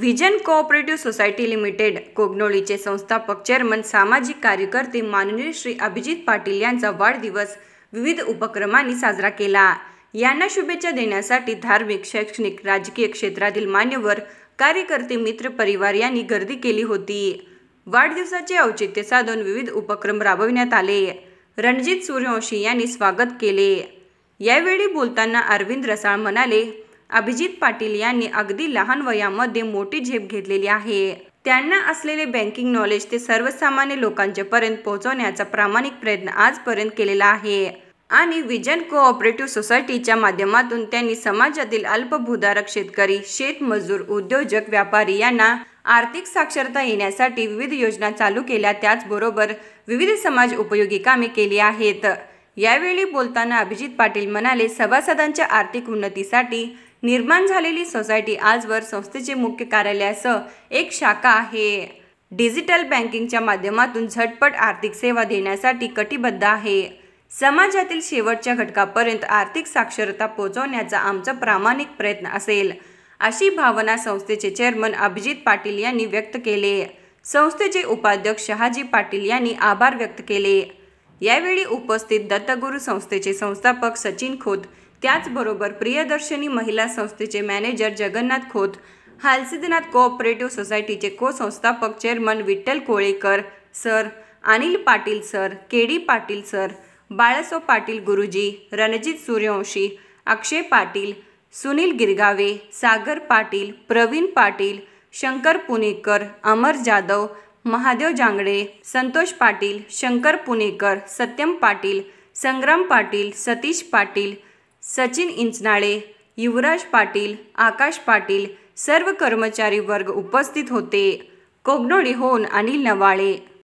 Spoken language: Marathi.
व्हिजन कोऑपरेटिव्ह सोसायटी लिमिटेड कोगनोळीचे संस्थापक चेअरमन सामाजिक कार्यकर्ते माननीय श्री अभिजित पाटील यांचा वाढदिवस विविध उपक्रमांनी साजरा केला यांना शुभेच्छा देण्यासाठी धार्मिक शैक्षणिक राजकीय क्षेत्रातील मान्यवर कार्यकर्ते मित्र परिवार यांनी गर्दी केली होती वाढदिवसाचे औचित्य साधून विविध उपक्रम राबविण्यात आले रणजित सूर्यवंशी यांनी स्वागत केले यावेळी बोलताना अरविंद रसाळ म्हणाले अभिजित पाटील यांनी अगदी लहान वयामध्ये मोठी झेप घेतलेली आहे त्यांना असलेले बँकिंग नॉलेज ते सर्वसामान्य लोकांच्यापर्यंत पोहोचवण्याचा प्रामाणिक प्रयत्न आजपर्यंत केलेला आहे आणि विजन कोऑपरेटिव्ह सोसायटीच्या माध्यमातून त्यांनी समाजातील अल्पभूधारक शेतकरी शेतमजूर उद्योजक व्यापारी यांना आर्थिक साक्षरता येण्यासाठी विविध योजना चालू केल्या त्याचबरोबर विविध समाज उपयोगी कामे केली आहेत यावेळी बोलताना अभिजित पाटील म्हणाले सभासदांच्या आर्थिक उन्नतीसाठी निर्माण झालेली सोसायटी आजवर संस्थेचे मुख्य कार्यालयासह एक शाखा आहे डिजिटल बँकिंगच्या माध्यमातून झटपट आर्थिक सेवा देण्यासाठी कटिबद्ध आहे समाजातील शेवटच्या घटकापर्यंत आर्थिक साक्षरता पोहोचवण्याचा आमचा प्रामाणिक प्रयत्न असेल अशी भावना संस्थेचे चेअरमन अभिजित पाटील यांनी व्यक्त केले संस्थेचे उपाध्यक्ष शहाजी पाटील यांनी आभार व्यक्त केले यावेळी उपस्थित दत्तगुरू संस्थेचे संस्थापक सचिन खोत त्याचबरोबर प्रियदर्शनी महिला संस्थेचे मॅनेजर जगन्नाथ खोत हालसिद्धनाथ कोऑपरेटिव्ह सोसायटीचे को संस्थापक chairman Vitthal Kolekar sir Anil Patil sir K D Patil sir Balaso Patil गुरुजी रणजित सूर्यवंशी अक्षय पाटील सुनील गिरगावे सागर पाटील प्रवीण पाटील शंकर पुणेकर अमर जाधव महादेव जांगडे संतोष पाटील शंकर पुणेकर सत्यम पाटील संग्राम पाटील सतीश पाटील सचिन इंचनाळे युवराज पाटील आकाश पाटील सर्व कर्मचारी वर्ग उपस्थित होते होऊन अनिल नवाळे